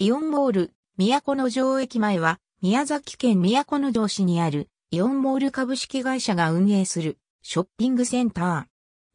イオンモール、都城駅前は、宮崎県都城市にある、イオンモール株式会社が運営する、ショッピングセンタ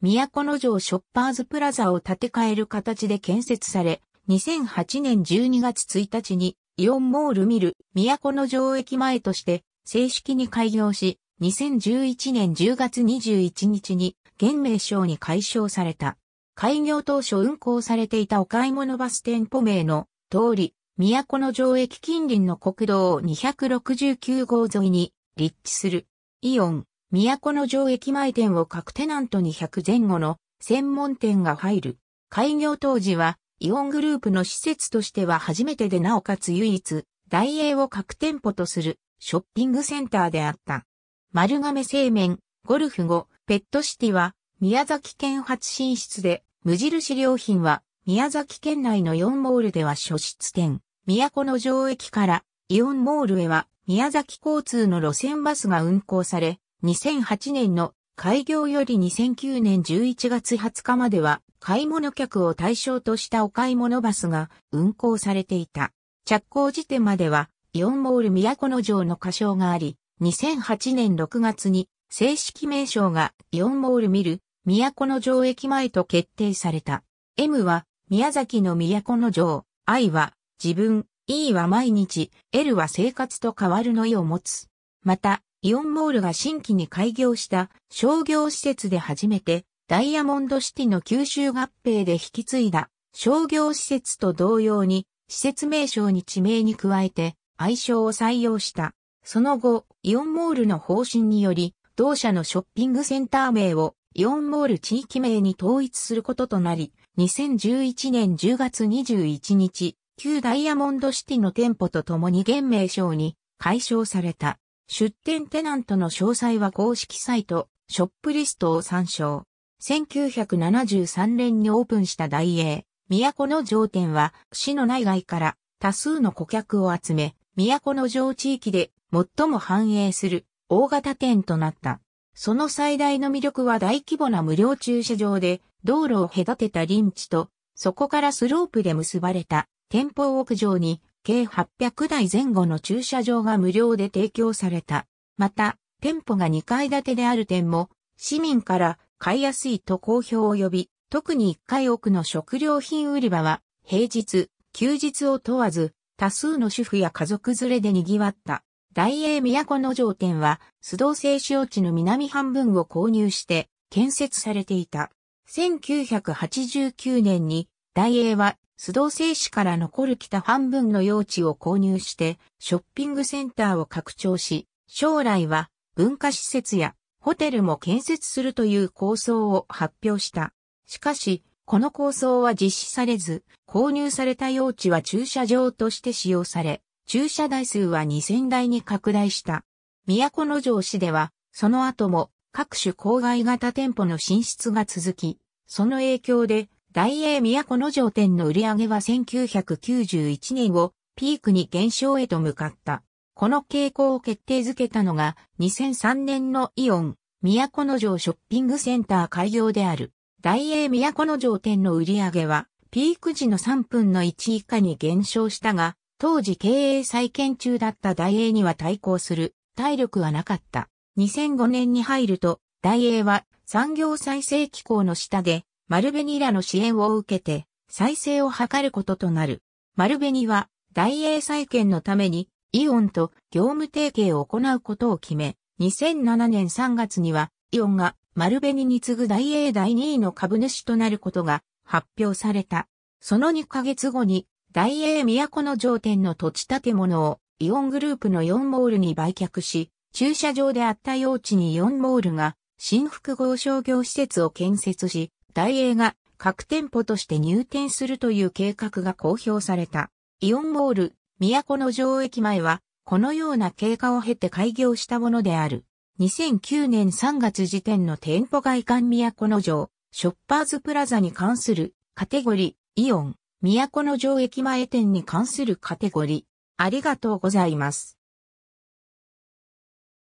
ー。都城ショッパーズプラザを建て替える形で建設され、2008年12月1日に、イオンモールミル、都城駅前として、正式に開業し、2011年10月21日に、現名称に解消された。開業当初運行されていたお買い物バス店舗名の通り、都城駅近隣の国道269号沿いに立地する。イオン、都城駅前店を各テナント200前後の専門店が入る。開業当時は、イオングループの施設としては初めてでなおかつ唯一、大英を各店舗とするショッピングセンターであった。丸亀製麺、ゴルフ後、ペットシティは、宮崎県初進出で、無印良品は、宮崎県内の4モールでは初出店、都城駅からイオンモールへは宮崎交通の路線バスが運行され、2008年の開業より2009年11月20日までは買い物客を対象としたお買い物バスが運行されていた。着工時点まではイオンモール都城の仮称があり、2008年6月に正式名称がイオンモール見る都城駅前と決定された。M は宮崎の都の城、愛は、自分、E は毎日、L は生活と変わるの意を持つ。また、イオンモールが新規に開業した商業施設で初めて、ダイヤモンドシティの吸収合併で引き継いだ商業施設と同様に、施設名称に地名に加えて、愛称を採用した。その後、イオンモールの方針により、同社のショッピングセンター名をイオンモール地域名に統一することとなり、2011年10月21日、旧ダイヤモンドシティの店舗とともに現名称に解消された。出店テナントの詳細は公式サイト、ショップリストを参照。1973年にオープンした大英、都の城店は市の内外から多数の顧客を集め、都の城地域で最も繁栄する大型店となった。その最大の魅力は大規模な無料駐車場で道路を隔てた林地と、そこからスロープで結ばれた店舗屋上に計800台前後の駐車場が無料で提供された。また、店舗が2階建てである点も、市民から買いやすいと好評を呼び、特に1階奥の食料品売り場は、平日、休日を問わず、多数の主婦や家族連れで賑わった。大英都の城店は、須藤製塩地の南半分を購入して、建設されていた。1989年に、大英は、須藤製紙から残る北半分の用地を購入して、ショッピングセンターを拡張し、将来は文化施設やホテルも建設するという構想を発表した。しかし、この構想は実施されず、購入された用地は駐車場として使用され、駐車台数は2000台に拡大した。都城市では、その後も各種郊外型店舗の進出が続き、その影響で、大英都の城店の売り上げは1991年をピークに減少へと向かった。この傾向を決定づけたのが2003年のイオン、都の城ショッピングセンター開業である。大英都の城店の売り上げはピーク時の3分の1以下に減少したが、当時経営再建中だった大英には対抗する体力はなかった。2005年に入ると、大英は産業再生機構の下で、丸紅らの支援を受けて、再生を図ることとなる。丸紅は、大英再建のために、イオンと業務提携を行うことを決め、2007年3月には、イオンが丸紅に次ぐ大英第2位の株主となることが発表された。その2ヶ月後に、大英都の上店の土地建物をイオングループの4モールに売却し、駐車場であった用地にイオンモールが新複合商業施設を建設し、大英が各店舗として入店するという計画が公表された。イオンモール、都の城駅前は、このような経過を経て開業したものである。2009年3月時点の店舗外観都の城、ショッパーズプラザに関するカテゴリー、イオン、都の城駅前店に関するカテゴリー。ありがとうございます。